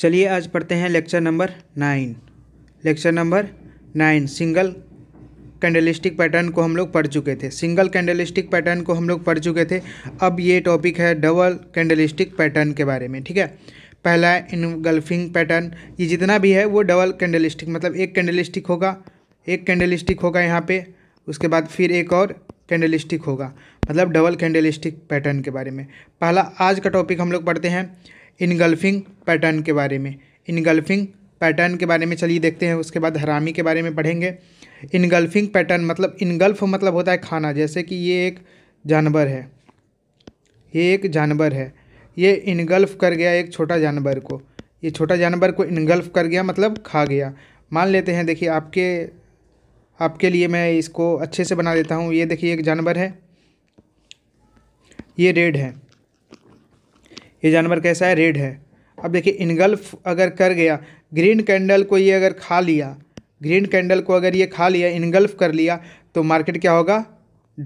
चलिए आज पढ़ते हैं lecture number nine lecture number nine single candlestick pattern को हम लोग पढ़ चुके थे सिंगल कैंडलिस्टिक पैटर्न को हम लोग पढ़ चुके थे अब ये टॉपिक है डबल कैंडलिस्टिक पैटर्न के बारे में ठीक है पहला इनगल्फिंग पैटर्न ये जितना भी है वो डबल कैंडलिस्टिक मतलब एक कैंडलिस्टिक होगा एक कैंडलिस्टिक होगा यहाँ पे उसके बाद फिर एक और कैंडलिस्टिक होगा मतलब डबल कैंडलिस्टिक पैटर्न के बारे में पहला आज का टॉपिक हम लोग पढ़ते हैं इनगल्फिंग पैटर्न के बारे में इनगल्फिंग पैटर्न के बारे में चलिए देखते हैं उसके बाद हरामी के बारे में पढ़ेंगे इनगल्फिंग पैटर्न मतलब इनगल्फ मतलब होता है खाना जैसे कि ये एक जानवर है ये एक जानवर है ये इनगल्फ कर गया एक छोटा जानवर को ये छोटा जानवर को इनगल्फ कर गया मतलब खा गया मान लेते हैं देखिए आपके आपके लिए मैं इसको अच्छे से बना देता हूँ ये देखिए एक जानवर है ये रेड है ये जानवर कैसा है रेड है अब देखिए इनगल्फ अगर कर गया ग्रीन कैंडल को ये अगर खा लिया ग्रीन कैंडल को अगर ये खा लिया इनगल्फ कर लिया तो मार्केट क्या होगा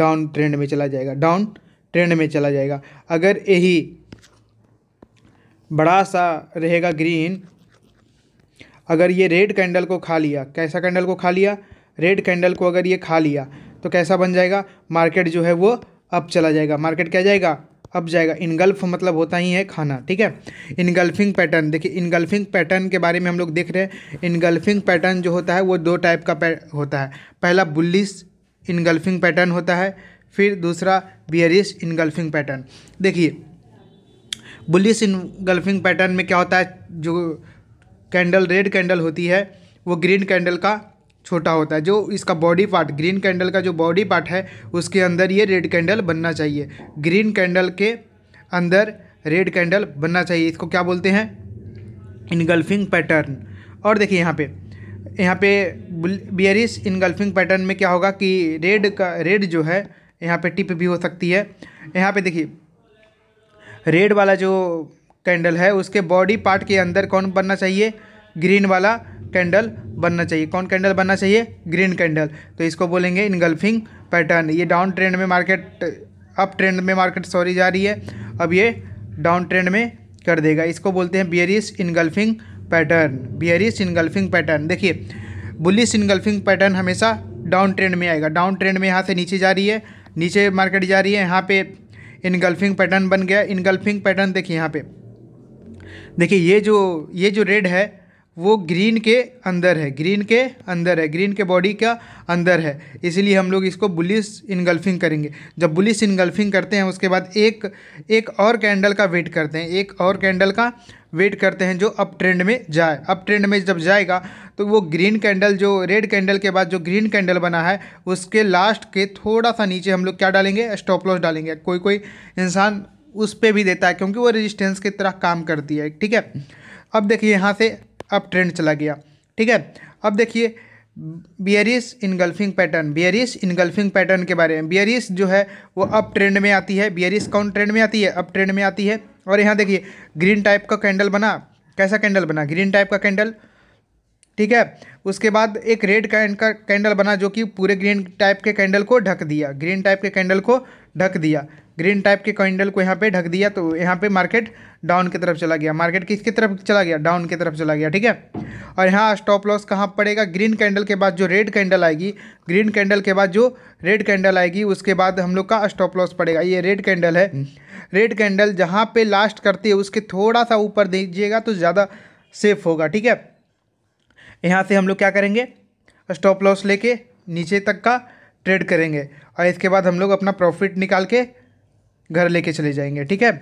डाउन ट्रेंड में चला जाएगा डाउन ट्रेंड में चला जाएगा अगर यही बड़ा सा रहेगा ग्रीन अगर ये रेड कैंडल को खा लिया कैसा कैंडल को खा लिया रेड कैंडल को अगर ये खा लिया तो कैसा बन जाएगा मार्केट जो है वो अप चला जाएगा मार्केट क्या जाएगा अब जाएगा इनगल्फ मतलब होता ही है खाना ठीक है इनगल्फिंग पैटर्न देखिए इनगल्फिंग पैटर्न के बारे में हम लोग देख रहे हैं इनगल्फिंग पैटर्न जो होता है वो दो टाइप का होता है पहला बुल्लिस इनगल्फिंग पैटर्न होता है फिर दूसरा बियरिस इनगल्फिंग पैटर्न देखिए बुलिस इनगल्फिंग पैटर्न में क्या होता है जो कैंडल रेड कैंडल होती है वो ग्रीन कैंडल का छोटा होता है जो इसका बॉडी पार्ट ग्रीन कैंडल का जो बॉडी पार्ट है उसके अंदर ये रेड कैंडल बनना चाहिए ग्रीन कैंडल के अंदर रेड कैंडल बनना चाहिए इसको क्या बोलते हैं इनगल्फिंग पैटर्न और देखिए यहाँ पे यहाँ पे बियरिस इनगल्फिंग पैटर्न में क्या होगा कि रेड का रेड जो है यहाँ पे टिप भी हो सकती है यहाँ पे देखिए रेड वाला जो कैंडल है उसके बॉडी पार्ट के अंदर कौन बनना चाहिए ग्रीन वाला कैंडल बनना चाहिए कौन कैंडल बनना चाहिए ग्रीन कैंडल तो इसको बोलेंगे इनगल्फिंग पैटर्न ये डाउन ट्रेंड में मार्केट अप ट्रेंड में मार्केट सॉरी जा रही है अब ये डाउन ट्रेंड में कर देगा इसको बोलते हैं bearish engulfing pattern bearish engulfing pattern देखिए बुलिस इनगल्फिंग पैटर्न हमेशा डाउन ट्रेंड में आएगा डाउन ट्रेंड में यहाँ से नीचे जा रही है नीचे मार्केट जा रही है यहाँ पे इनगल्फिंग पैटर्न बन गया इनगल्फिंग पैटर्न देखिए यहाँ पे देखिए ये जो ये जो रेड है वो ग्रीन के अंदर है ग्रीन के अंदर है ग्रीन के बॉडी का अंदर है इसीलिए हम लोग इसको बुलिस इनगल्फिंग करेंगे जब बुलिस इनगल्फिंग करते हैं उसके बाद एक एक और कैंडल का वेट करते हैं एक और कैंडल का वेट करते हैं जो अप ट्रेंड में जाए अप ट्रेंड में जब जाएगा तो वो ग्रीन कैंडल जो रेड कैंडल के बाद जो ग्रीन कैंडल बना है उसके लास्ट के थोड़ा सा नीचे हम लोग क्या डालेंगे स्टॉप लॉस डालेंगे कोई कोई इंसान उस पर भी देता है क्योंकि वो रजिस्टेंस की तरह काम करती है ठीक है अब देखिए यहाँ से अब ट्रेंड चला गया ठीक है अब देखिए bearish engulfing pattern bearish engulfing pattern के बारे में बियरिस जो है वो अप ट्रेंड में आती है बियरिस कौन ट्रेंड में आती है अप ट्रेंड में आती है और यहाँ देखिए ग्रीन टाइप का कैंडल बना कैसा कैंडल बना ग्रीन टाइप का कैंडल ठीक है उसके बाद एक रेड कैंड का कैंडल बना जो कि पूरे ग्रीन टाइप के कैंडल को ढक दिया ग्रीन टाइप के कैंडल को ढक दिया ग्रीन टाइप के कैंडल को यहाँ पे ढक दिया तो यहाँ पे मार्केट डाउन की तरफ चला गया मार्केट किसकी तरफ चला गया डाउन की तरफ चला गया ठीक है और यहाँ स्टॉप लॉस कहाँ पड़ेगा ग्रीन कैंडल के बाद जो रेड कैंडल आएगी ग्रीन कैंडल के बाद जो रेड कैंडल आएगी उसके बाद हम लोग का स्टॉप लॉस पड़ेगा ये रेड कैंडल है रेड कैंडल जहाँ पर लास्ट करती है उसके थोड़ा सा ऊपर दीजिएगा तो ज़्यादा सेफ होगा ठीक है यहाँ से हम लोग क्या करेंगे स्टॉप लॉस लेके नीचे तक का ट्रेड करेंगे और इसके बाद हम लोग अपना प्रॉफिट निकाल के घर लेके चले जाएंगे ठीक है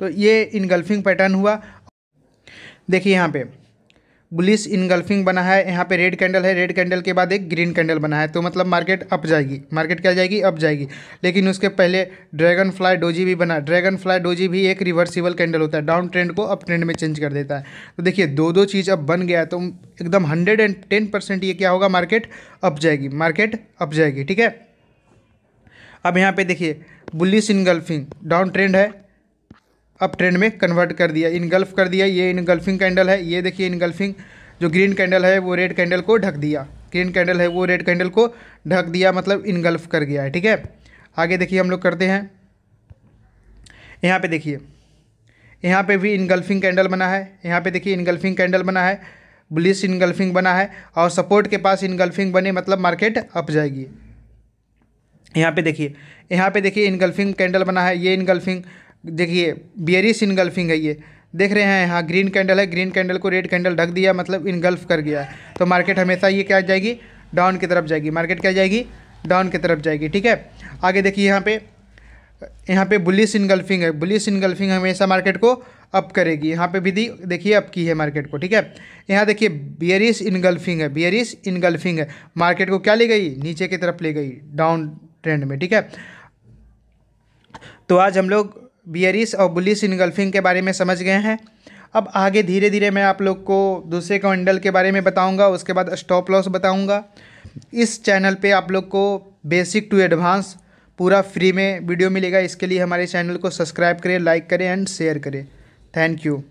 तो ये इनगल्फिंग पैटर्न हुआ देखिए यहाँ पे बुलिस इनगल्फिंग बना है यहाँ पे रेड कैंडल है रेड कैंडल के बाद एक ग्रीन कैंडल बना है तो मतलब मार्केट अप जाएगी मार्केट क्या जाएगी अप जाएगी लेकिन उसके पहले ड्रैगन फ्लाई डोजी भी बना ड्रैगन फ्लाई डोजी भी एक रिवर्सिबल कैंडल होता है डाउन ट्रेंड को अप ट्रेंड में चेंज कर देता है तो देखिए दो दो चीज़ अब बन गया तो एकदम हंड्रेड एंड टेन परसेंट ये क्या होगा मार्केट अप जाएगी मार्केट अप जाएगी ठीक है अब यहाँ पर देखिए बुलिस इनगल्फिंग डाउन ट्रेंड है अप ट्रेंड में कन्वर्ट कर दिया इनगल्फ कर दिया ये इनगल्फिंग कैंडल है ये देखिए इनगल्फिंग जो ग्रीन कैंडल है वो रेड कैंडल को ढक दिया ग्रीन कैंडल है वो रेड कैंडल को ढक दिया मतलब इनगल्फ कर गया है ठीक है आगे देखिए हम लोग करते हैं यहाँ पे देखिए यहाँ पे भी इनगल्फिंग कैंडल बना है यहाँ पे देखिए इनगल्फिंग कैंडल बना है बुलिस इनगल्फिंग बना है और सपोर्ट के पास इनगल्फिंग बने मतलब मार्केट अप जाएगी यहाँ पे देखिए यहाँ पे देखिए इनगल्फिंग कैंडल बना है ये इनगल्फिंग देखिए बियरिस इनगल्फिंग है ये देख रहे हैं यहाँ ग्रीन कैंडल है ग्रीन कैंडल को रेड कैंडल ढक दिया मतलब इनगल्फ कर गया है तो मार्केट हमेशा ये क्या जाएगी डाउन की तरफ जाएगी मार्केट क्या जाएगी डाउन की तरफ जाएगी ठीक है आगे देखिए यहाँ पे यहाँ पे बुलिस इनगल्फिंग है बुलिस इनगल्फिंग हमेशा मार्केट को अप करेगी यहाँ पे भी दी देखिए अप की है मार्केट को ठीक है यहाँ देखिए बियरिस इनगल्फिंग है बियरिस इनगल्फिंग है मार्केट को क्या ले गई नीचे की तरफ ले गई डाउन ट्रेंड में ठीक है तो आज हम लोग बियरिस और बुलिस इनगल्फिंग के बारे में समझ गए हैं अब आगे धीरे धीरे मैं आप लोग को दूसरे कमंडल के बारे में बताऊंगा उसके बाद स्टॉप लॉस बताऊंगा इस चैनल पे आप लोग को बेसिक टू एडवांस पूरा फ्री में वीडियो मिलेगा इसके लिए हमारे चैनल को सब्सक्राइब करें लाइक करें एंड शेयर करें थैंक यू